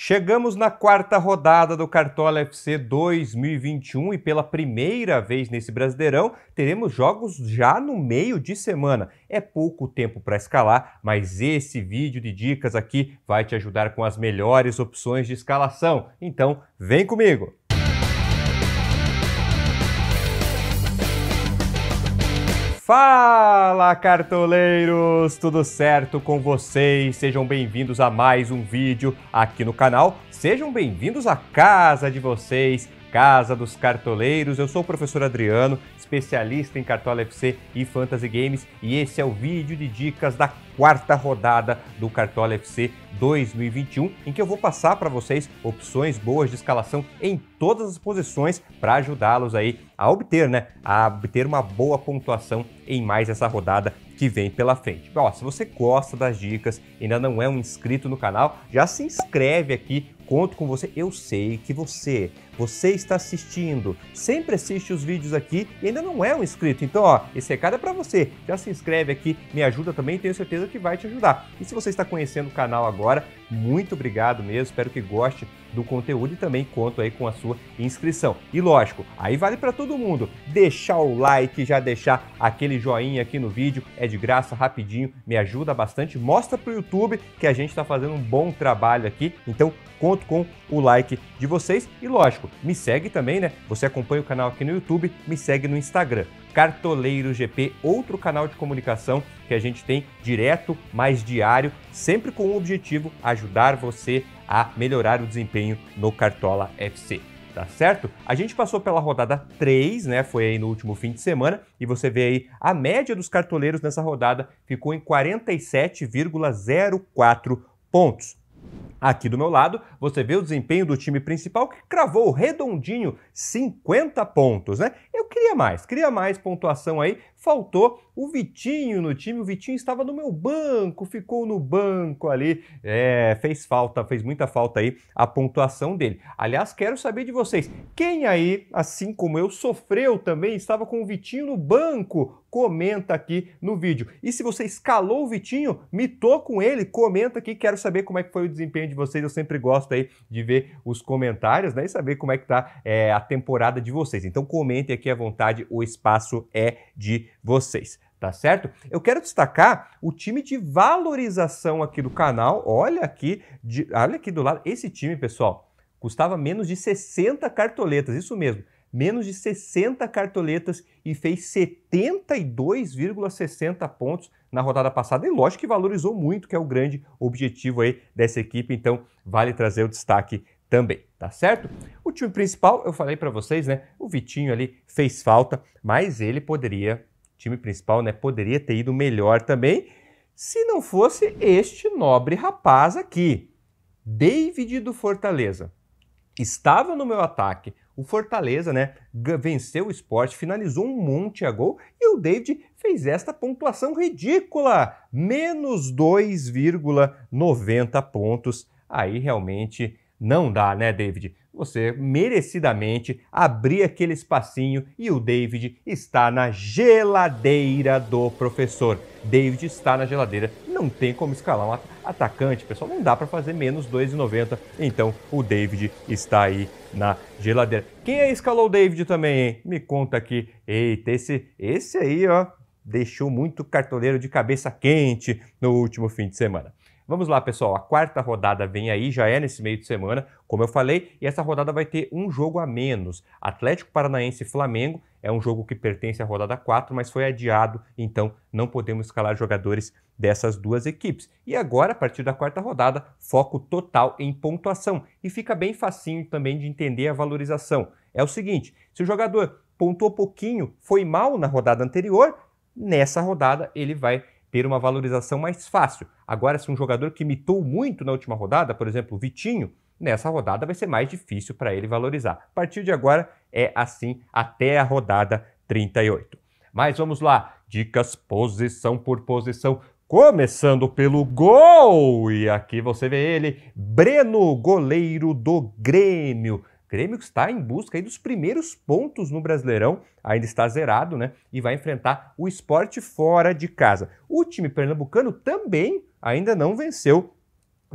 Chegamos na quarta rodada do Cartola FC 2021 e pela primeira vez nesse Brasileirão teremos jogos já no meio de semana. É pouco tempo para escalar, mas esse vídeo de dicas aqui vai te ajudar com as melhores opções de escalação. Então, vem comigo! Fala cartoleiros, tudo certo com vocês? Sejam bem-vindos a mais um vídeo aqui no canal. Sejam bem-vindos à casa de vocês. Casa dos Cartoleiros. Eu sou o professor Adriano, especialista em Cartola FC e Fantasy Games, e esse é o vídeo de dicas da quarta rodada do Cartola FC 2021, em que eu vou passar para vocês opções boas de escalação em todas as posições para ajudá-los aí a obter, né, a obter uma boa pontuação em mais essa rodada que vem pela frente. Ó, se você gosta das dicas, e ainda não é um inscrito no canal, já se inscreve aqui, conto com você. Eu sei que você você está assistindo, sempre assiste os vídeos aqui e ainda não é um inscrito. Então, ó, esse recado é para você. Já se inscreve aqui, me ajuda também, tenho certeza que vai te ajudar. E se você está conhecendo o canal agora, muito obrigado mesmo, espero que goste do conteúdo e também conto aí com a sua inscrição. E lógico, aí vale para todo mundo. Deixar o like, já deixar aquele joinha aqui no vídeo, é de graça, rapidinho, me ajuda bastante. Mostra pro YouTube que a gente está fazendo um bom trabalho aqui. Então, conto com o like de vocês e lógico, me segue também, né? Você acompanha o canal aqui no YouTube, me segue no Instagram. Cartoleiro GP, outro canal de comunicação que a gente tem direto, mais diário, sempre com o objetivo ajudar você a melhorar o desempenho no Cartola FC tá certo? A gente passou pela rodada 3, né? Foi aí no último fim de semana, e você vê aí a média dos cartoleiros nessa rodada ficou em 47,04 pontos. Aqui do meu lado, você vê o desempenho do time principal que cravou redondinho 50 pontos, né? Eu queria mais, queria mais pontuação aí, faltou o Vitinho no time, o Vitinho estava no meu banco, ficou no banco ali, é, fez falta, fez muita falta aí a pontuação dele. Aliás, quero saber de vocês, quem aí, assim como eu, sofreu também, estava com o Vitinho no banco? Comenta aqui no vídeo. E se você escalou o Vitinho, mitou com ele, comenta aqui, quero saber como é que foi o desempenho de vocês, eu sempre gosto aí de ver os comentários, né, e saber como é que tá é, a temporada de vocês. Então comentem aqui à vontade, o espaço é de vocês tá certo? Eu quero destacar o time de valorização aqui do canal. Olha aqui, de, olha aqui do lado, esse time, pessoal, custava menos de 60 cartoletas, isso mesmo. Menos de 60 cartoletas e fez 72,60 pontos na rodada passada. E lógico que valorizou muito, que é o grande objetivo aí dessa equipe. Então, vale trazer o destaque também, tá certo? O time principal, eu falei para vocês, né? O Vitinho ali fez falta, mas ele poderia time principal né, poderia ter ido melhor também, se não fosse este nobre rapaz aqui, David do Fortaleza. Estava no meu ataque. O Fortaleza, né, venceu o esporte, finalizou um monte a gol e o David fez esta pontuação ridícula, menos 2,90 pontos. Aí realmente não dá, né, David? Você merecidamente abrir aquele espacinho e o David está na geladeira do professor. David está na geladeira. Não tem como escalar um atacante, pessoal. Não dá para fazer menos 2,90. Então o David está aí na geladeira. Quem aí escalou o David também, hein? Me conta aqui. Eita, esse, esse aí, ó, deixou muito cartoleiro de cabeça quente no último fim de semana. Vamos lá, pessoal. A quarta rodada vem aí, já é nesse meio de semana, como eu falei, e essa rodada vai ter um jogo a menos. Atlético Paranaense e Flamengo é um jogo que pertence à rodada 4, mas foi adiado, então não podemos escalar jogadores dessas duas equipes. E agora, a partir da quarta rodada, foco total em pontuação. E fica bem facinho também de entender a valorização. É o seguinte: se o jogador pontuou pouquinho, foi mal na rodada anterior, nessa rodada ele vai ter uma valorização mais fácil. Agora, se um jogador que imitou muito na última rodada, por exemplo, o Vitinho, nessa rodada vai ser mais difícil para ele valorizar. A partir de agora é assim até a rodada 38. Mas vamos lá, dicas posição por posição, começando pelo gol. E aqui você vê ele, Breno, goleiro do Grêmio. Grêmio está em busca dos primeiros pontos no Brasileirão, ainda está zerado, né? E vai enfrentar o esporte fora de casa. O time pernambucano também ainda não venceu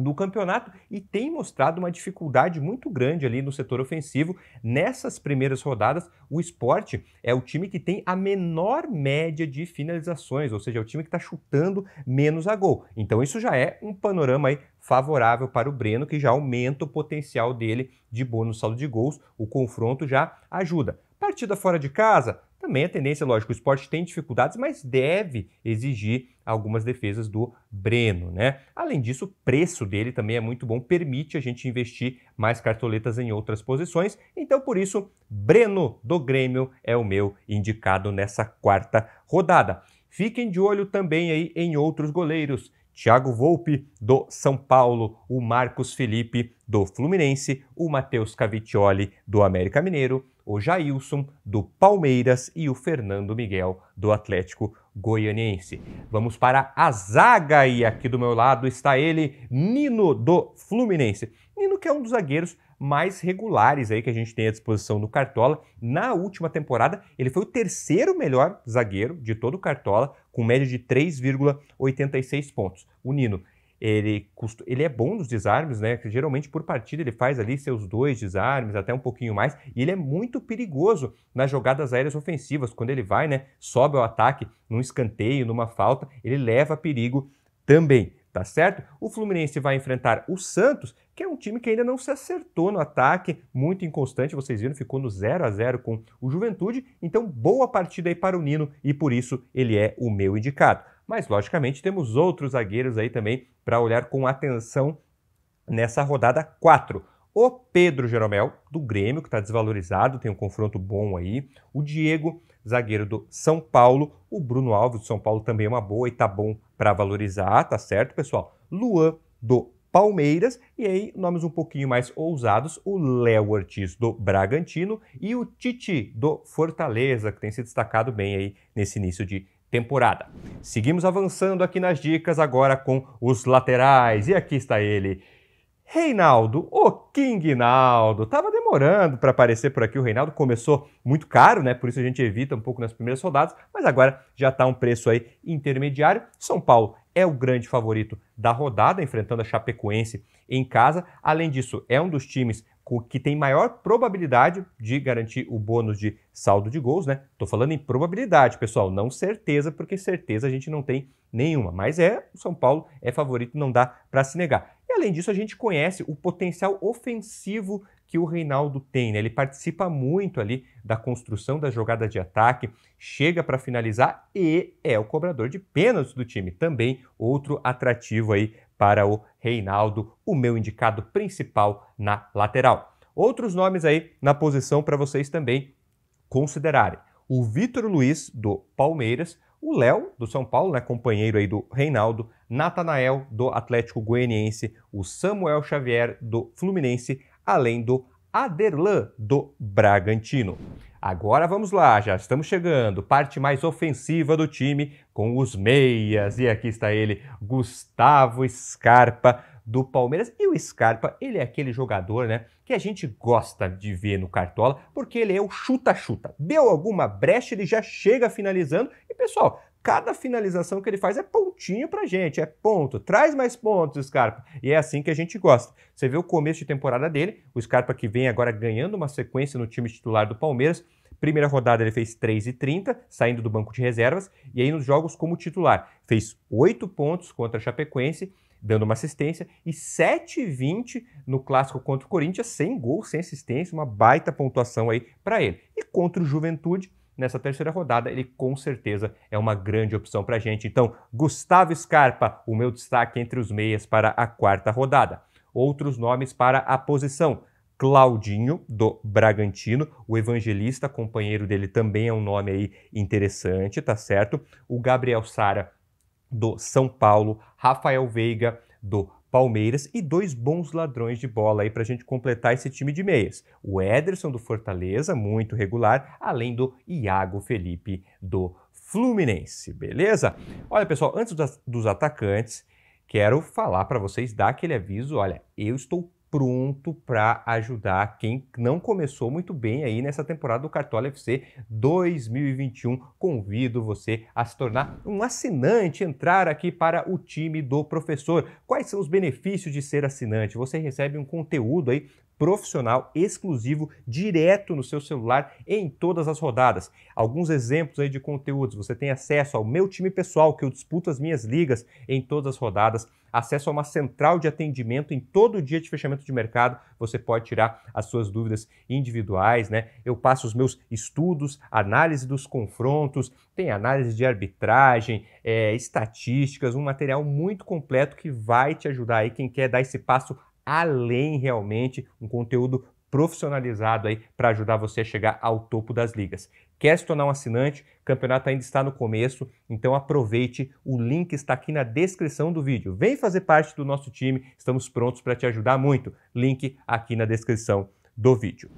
do campeonato e tem mostrado uma dificuldade muito grande ali no setor ofensivo. Nessas primeiras rodadas, o esporte é o time que tem a menor média de finalizações, ou seja, é o time que está chutando menos a gol. Então isso já é um panorama aí favorável para o Breno, que já aumenta o potencial dele de bônus saldo de gols. O confronto já ajuda. Partida fora de casa, também a tendência, lógico, o esporte tem dificuldades, mas deve exigir algumas defesas do Breno, né? Além disso, o preço dele também é muito bom, permite a gente investir mais cartoletas em outras posições. Então, por isso, Breno do Grêmio é o meu indicado nessa quarta rodada. Fiquem de olho também aí em outros goleiros. Thiago Volpe, do São Paulo, o Marcos Felipe, do Fluminense, o Matheus Cavicioli, do América Mineiro, o Jailson, do Palmeiras e o Fernando Miguel, do Atlético Goianiense. Vamos para a zaga e aqui do meu lado está ele, Nino, do Fluminense. Nino que é um dos zagueiros mais regulares aí que a gente tem à disposição do Cartola. Na última temporada, ele foi o terceiro melhor zagueiro de todo o Cartola, com média de 3,86 pontos. O Nino, ele, ele é bom nos desarmes, né? Geralmente por partida ele faz ali seus dois desarmes, até um pouquinho mais, e ele é muito perigoso nas jogadas aéreas ofensivas. Quando ele vai, né, sobe ao ataque, num escanteio, numa falta, ele leva perigo também tá certo? O Fluminense vai enfrentar o Santos, que é um time que ainda não se acertou no ataque, muito inconstante, vocês viram, ficou no 0 a 0 com o Juventude, então boa partida aí para o Nino e por isso ele é o meu indicado. Mas logicamente temos outros zagueiros aí também para olhar com atenção nessa rodada 4. O Pedro Jeromel, do Grêmio, que está desvalorizado, tem um confronto bom aí. O Diego zagueiro do São Paulo. O Bruno Alves do São Paulo também é uma boa e tá bom para valorizar, tá certo, pessoal? Luan do Palmeiras, e aí nomes um pouquinho mais ousados, o Léo Ortiz do Bragantino e o Titi do Fortaleza, que tem se destacado bem aí nesse início de temporada. Seguimos avançando aqui nas dicas agora com os laterais, e aqui está ele, Reinaldo, o King Naldo. Tava demorando para aparecer por aqui. O Reinaldo começou muito caro, né? Por isso a gente evita um pouco nas primeiras rodadas, mas agora já está um preço aí intermediário. São Paulo é o grande favorito da rodada, enfrentando a Chapecoense em casa. Além disso, é um dos times que tem maior probabilidade de garantir o bônus de saldo de gols, né? Tô falando em probabilidade, pessoal, não certeza, porque certeza a gente não tem nenhuma, mas é, o São Paulo é favorito, não dá para se negar. E além disso, a gente conhece o potencial ofensivo que o Reinaldo tem. Né? Ele participa muito ali da construção da jogada de ataque, chega para finalizar e é o cobrador de pênaltis do time. Também outro atrativo aí para o Reinaldo, o meu indicado principal na lateral. Outros nomes aí na posição para vocês também considerarem. O Vitor Luiz, do Palmeiras, o Léo, do São Paulo, né, companheiro aí do Reinaldo, Natanael, do Atlético Goianiense, o Samuel Xavier, do Fluminense, além do Aderlan do Bragantino. Agora vamos lá, já estamos chegando. Parte mais ofensiva do time com os meias. E aqui está ele, Gustavo Scarpa do Palmeiras. E o Scarpa, ele é aquele jogador, né, que a gente gosta de ver no Cartola, porque ele é o chuta-chuta. Deu alguma brecha, ele já chega finalizando. E pessoal, cada finalização que ele faz é pontinho pra gente, é ponto, traz mais pontos, Scarpa. E é assim que a gente gosta. Você vê o começo de temporada dele, o Scarpa que vem agora ganhando uma sequência no time titular do Palmeiras. Primeira rodada ele fez 3,30, saindo do banco de reservas, e aí nos jogos como titular, fez 8 pontos contra a Chapecoense dando uma assistência, e 7,20 no clássico contra o Corinthians, sem gol, sem assistência, uma baita pontuação aí para ele. E contra o Juventude, nessa terceira rodada, ele com certeza é uma grande opção para a gente. Então, Gustavo Scarpa, o meu destaque entre os meias para a quarta rodada. Outros nomes para a posição. Claudinho, do Bragantino, o evangelista, companheiro dele, também é um nome aí interessante, tá certo? O Gabriel Sara do São Paulo, Rafael Veiga do Palmeiras e dois bons ladrões de bola aí para a gente completar esse time de meias. O Ederson do Fortaleza, muito regular, além do Iago Felipe do Fluminense, beleza? Olha pessoal, antes das, dos atacantes, quero falar para vocês, dar aquele aviso, olha, eu estou pronto para ajudar quem não começou muito bem aí nessa temporada do Cartola FC 2021. Convido você a se tornar um assinante, entrar aqui para o time do professor. Quais são os benefícios de ser assinante? Você recebe um conteúdo aí profissional exclusivo direto no seu celular em todas as rodadas. Alguns exemplos aí de conteúdos, você tem acesso ao meu time pessoal que eu disputo as minhas ligas em todas as rodadas, acesso a uma central de atendimento em todo dia de fechamento de mercado, você pode tirar as suas dúvidas individuais, né? Eu passo os meus estudos, análise dos confrontos, tem análise de arbitragem, é, estatísticas, um material muito completo que vai te ajudar aí quem quer dar esse passo além realmente, um conteúdo profissionalizado aí para ajudar você a chegar ao topo das ligas. Quer se tornar um assinante? O campeonato ainda está no começo, então aproveite. O link está aqui na descrição do vídeo. Vem fazer parte do nosso time, estamos prontos para te ajudar muito. Link aqui na descrição do vídeo.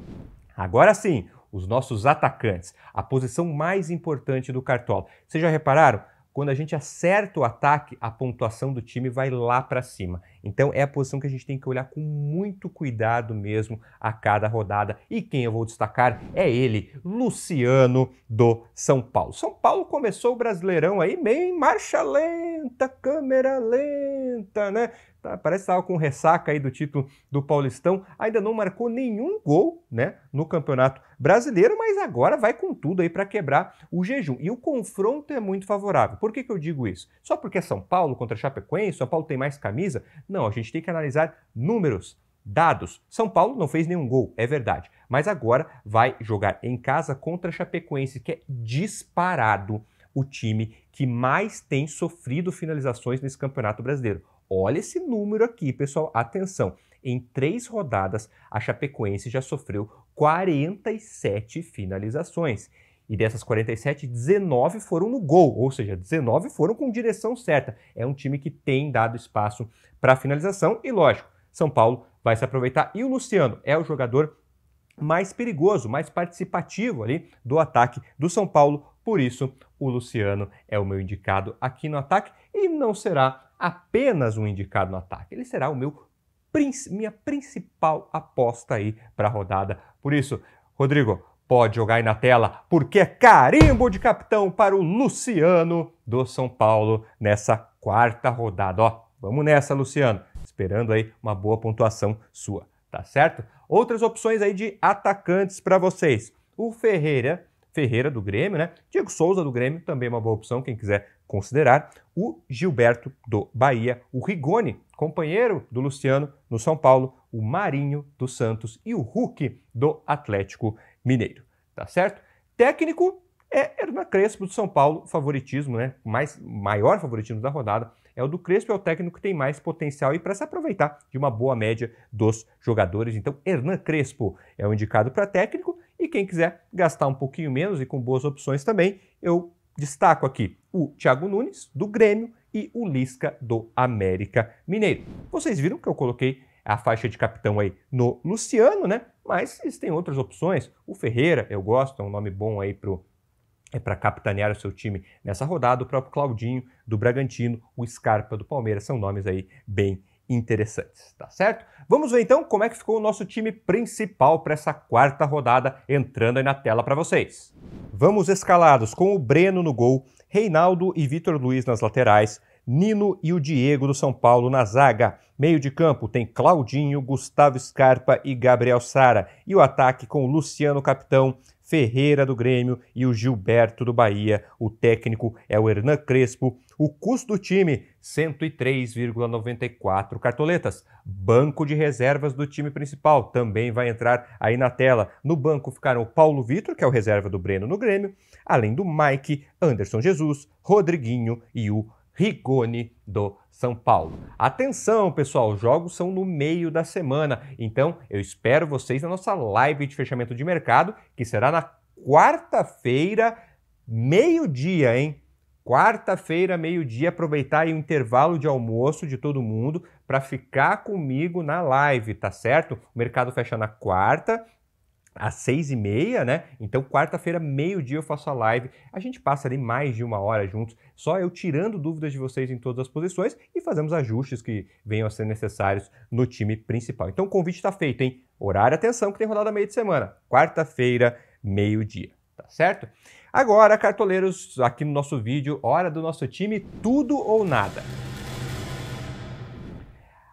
Agora sim, os nossos atacantes, a posição mais importante do Cartola. Vocês já repararam? Quando a gente acerta o ataque, a pontuação do time vai lá para cima. Então é a posição que a gente tem que olhar com muito cuidado mesmo a cada rodada. E quem eu vou destacar é ele, Luciano do São Paulo. São Paulo começou o Brasileirão aí meio em marcha lenta, câmera lenta, né? Tá, parece estava com ressaca aí do título do Paulistão, ainda não marcou nenhum gol né, no Campeonato Brasileiro, mas agora vai com tudo aí para quebrar o jejum. E o confronto é muito favorável. Por que, que eu digo isso? Só porque é São Paulo contra Chapecoense, São Paulo tem mais camisa? Não, a gente tem que analisar números, dados. São Paulo não fez nenhum gol, é verdade, mas agora vai jogar em casa contra Chapecoense, que é disparado o time que mais tem sofrido finalizações nesse Campeonato Brasileiro. Olha esse número aqui, pessoal. Atenção, em três rodadas, a Chapecoense já sofreu 47 finalizações. E dessas 47, 19 foram no gol, ou seja, 19 foram com direção certa. É um time que tem dado espaço para finalização e, lógico, São Paulo vai se aproveitar. E o Luciano é o jogador mais perigoso, mais participativo ali do ataque do São Paulo. Por isso, o Luciano é o meu indicado aqui no ataque e não será apenas um indicado no ataque. Ele será o meu minha principal aposta aí para a rodada. Por isso, Rodrigo, pode jogar aí na tela, porque é carimbo de capitão para o Luciano do São Paulo nessa quarta rodada. Ó, vamos nessa, Luciano. Esperando aí uma boa pontuação sua, tá certo? Outras opções aí de atacantes para vocês. O Ferreira, Ferreira do Grêmio, né? Diego Souza do Grêmio também é uma boa opção, quem quiser considerar, o Gilberto do Bahia, o Rigoni, companheiro do Luciano no São Paulo, o Marinho do Santos e o Hulk do Atlético Mineiro. Tá certo? Técnico é Hernan Crespo do São Paulo, favoritismo, né? Mais, maior favoritismo da rodada é o do Crespo, é o técnico que tem mais potencial e para se aproveitar de uma boa média dos jogadores. Então, Hernan Crespo é o indicado para técnico e quem quiser gastar um pouquinho menos e com boas opções também, eu destaco aqui o Thiago Nunes, do Grêmio, e o Lisca, do América Mineiro. Vocês viram que eu coloquei a faixa de capitão aí no Luciano, né? Mas existem outras opções. O Ferreira, eu gosto, é um nome bom aí para é para capitanear o seu time nessa rodada, o próprio Claudinho do Bragantino, o Scarpa do Palmeiras, são nomes aí bem interessantes, tá certo? Vamos ver então como é que ficou o nosso time principal para essa quarta rodada entrando aí na tela para vocês. Vamos escalados com o Breno no gol, Reinaldo e Vitor Luiz nas laterais, Nino e o Diego do São Paulo na zaga. Meio de campo tem Claudinho, Gustavo Scarpa e Gabriel Sara. E o ataque com Luciano Capitão, Ferreira do Grêmio e o Gilberto do Bahia. O técnico é o Hernan Crespo. O custo do time, 103,94 cartoletas. Banco de reservas do time principal também vai entrar aí na tela. No banco ficaram o Paulo Vitor, que é o reserva do Breno no Grêmio, além do Mike, Anderson Jesus, Rodriguinho e o Rigoni do são Paulo. Atenção, pessoal, os jogos são no meio da semana, então eu espero vocês na nossa live de fechamento de mercado, que será na quarta-feira, meio-dia, hein? Quarta-feira, meio-dia, aproveitar aí o intervalo de almoço de todo mundo para ficar comigo na live, tá certo? O mercado fecha na quarta às seis e meia, né? Então, quarta-feira, meio-dia, eu faço a live. A gente passa ali mais de uma hora juntos, só eu tirando dúvidas de vocês em todas as posições e fazemos ajustes que venham a ser necessários no time principal. Então, o convite está feito, hein? Horário, atenção, que tem rodada meio de semana. Quarta-feira, meio-dia, tá certo? Agora, cartoleiros, aqui no nosso vídeo, hora do nosso time, tudo ou nada.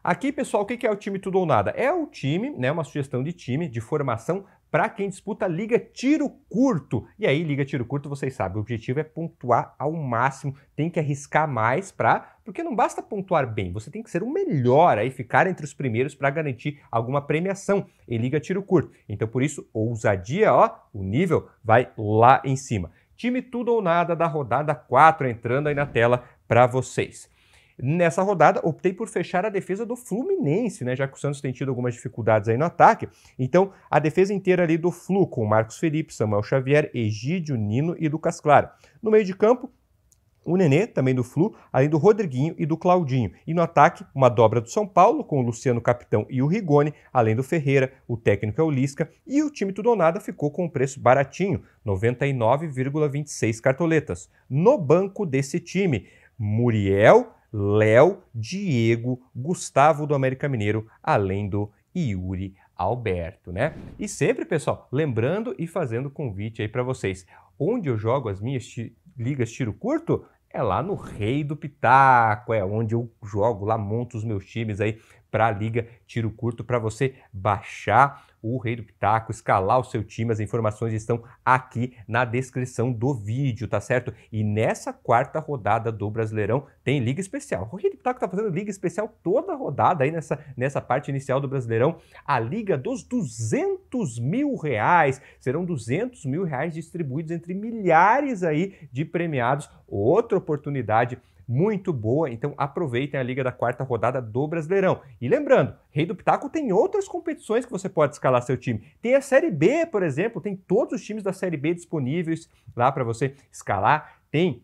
Aqui, pessoal, o que é o time tudo ou nada? É o time, né, uma sugestão de time, de formação para quem disputa liga tiro curto. E aí, liga tiro curto, vocês sabem, o objetivo é pontuar ao máximo, tem que arriscar mais para, porque não basta pontuar bem, você tem que ser o melhor aí, ficar entre os primeiros para garantir alguma premiação em liga tiro curto. Então, por isso, ousadia, ó, o nível vai lá em cima. Time tudo ou nada da rodada 4 entrando aí na tela para vocês. Nessa rodada, optei por fechar a defesa do Fluminense, né? Já que o Santos tem tido algumas dificuldades aí no ataque. Então, a defesa inteira ali do Flu, com Marcos Felipe, Samuel Xavier, Egídio, Nino e Lucas Clara. No meio de campo, o Nenê, também do Flu, além do Rodriguinho e do Claudinho. E no ataque, uma dobra do São Paulo, com o Luciano Capitão e o Rigoni, além do Ferreira, o técnico é o Lisca, e o time tudo ou nada ficou com um preço baratinho, 99,26 cartoletas. No banco desse time, Muriel, Léo, Diego, Gustavo do América Mineiro, além do Yuri Alberto, né? E sempre, pessoal, lembrando e fazendo convite aí para vocês. Onde eu jogo as minhas ligas tiro curto? é lá no Rei do Pitaco, é onde eu jogo, lá monto os meus times aí para a Liga Tiro Curto, para você baixar o Rei do Pitaco, escalar o seu time. As informações estão aqui na descrição do vídeo, tá certo? E nessa quarta rodada do Brasileirão tem Liga Especial. O Rei do Pitaco está fazendo Liga Especial toda rodada aí nessa, nessa parte inicial do Brasileirão. A Liga dos 200 mil reais. Serão 200 mil reais distribuídos entre milhares aí de premiados. Outra oportunidade muito boa, então aproveitem a liga da quarta rodada do Brasileirão. E lembrando, Rei do Pitaco tem outras competições que você pode escalar seu time. Tem a Série B, por exemplo, tem todos os times da Série B disponíveis lá para você escalar. Tem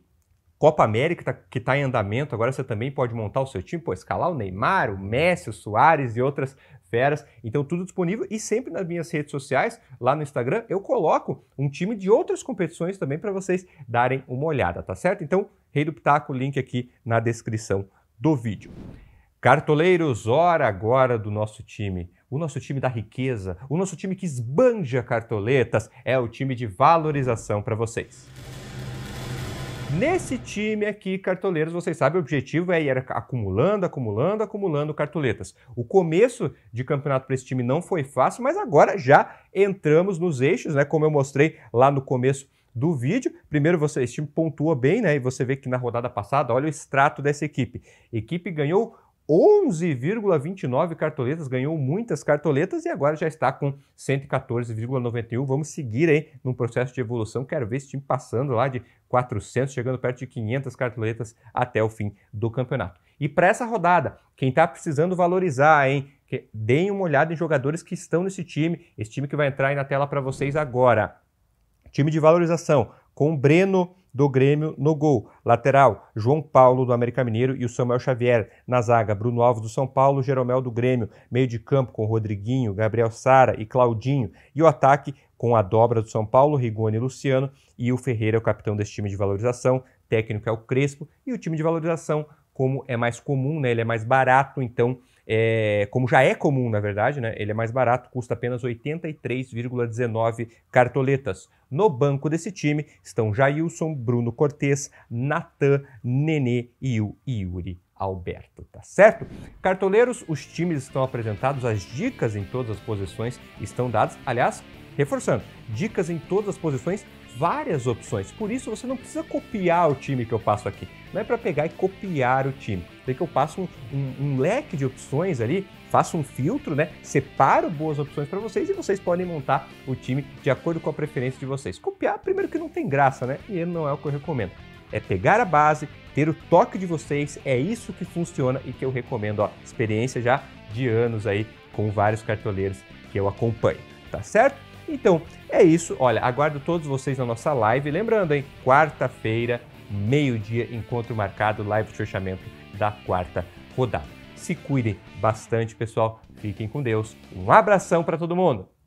Copa América tá, que está tá em andamento, agora você também pode montar o seu time, pô, escalar o Neymar, o Messi, o Soares e outras feras. Então, tudo disponível e sempre nas minhas redes sociais, lá no Instagram, eu coloco um time de outras competições também para vocês darem uma olhada, tá certo? Então, Rei do Pitaco, link aqui na descrição do vídeo. Cartoleiros, hora agora do nosso time. O nosso time da riqueza, o nosso time que esbanja cartoletas, é o time de valorização para vocês. Nesse time aqui, cartoleiros, vocês sabem, o objetivo é ir acumulando, acumulando, acumulando cartoletas. O começo de campeonato para esse time não foi fácil, mas agora já entramos nos eixos, né? Como eu mostrei lá no começo do vídeo. Primeiro, você, esse time pontua bem, né? E você vê que na rodada passada, olha o extrato dessa equipe. Equipe ganhou 11,29 cartoletas, ganhou muitas cartoletas e agora já está com 114,91. Vamos seguir aí num processo de evolução. Quero ver esse time passando lá de 400, chegando perto de 500 cartoletas até o fim do campeonato. E para essa rodada, quem está precisando valorizar, hein? Que, deem uma olhada em jogadores que estão nesse time, esse time que vai entrar aí na tela para vocês agora. Time de valorização, com o Breno do Grêmio no gol. Lateral, João Paulo do América Mineiro e o Samuel Xavier. Na zaga, Bruno Alves do São Paulo, Jeromel do Grêmio. Meio de campo com Rodriguinho, Gabriel Sara e Claudinho. E o ataque com a dobra do São Paulo, Rigoni e Luciano. E o Ferreira é o capitão desse time de valorização. Técnico é o Crespo. E o time de valorização como é mais comum, né? Ele é mais barato, então, é, como já é comum, na verdade, né? Ele é mais barato, custa apenas 83,19 cartoletas. No banco desse time estão Jailson, Bruno Cortes, Natan, Nenê e o Yuri Alberto, tá certo? Cartoleiros, os times estão apresentados, as dicas em todas as posições estão dadas. Aliás, reforçando, dicas em todas as posições várias opções. Por isso você não precisa copiar o time que eu passo aqui. Não é para pegar e copiar o time. Tem que eu passo um, um, um, leque de opções ali, faço um filtro, né? Separo boas opções para vocês e vocês podem montar o time de acordo com a preferência de vocês. Copiar, primeiro que não tem graça, né? E não é o que eu recomendo. É pegar a base, ter o toque de vocês, é isso que funciona e que eu recomendo. Ó, experiência já de anos aí com vários cartoleiros que eu acompanho, tá certo? Então, é isso. Olha, aguardo todos vocês na nossa live. Lembrando, hein? Quarta-feira, meio-dia, encontro marcado, live de fechamento da quarta rodada. Se cuidem bastante, pessoal. Fiquem com Deus. Um abração para todo mundo.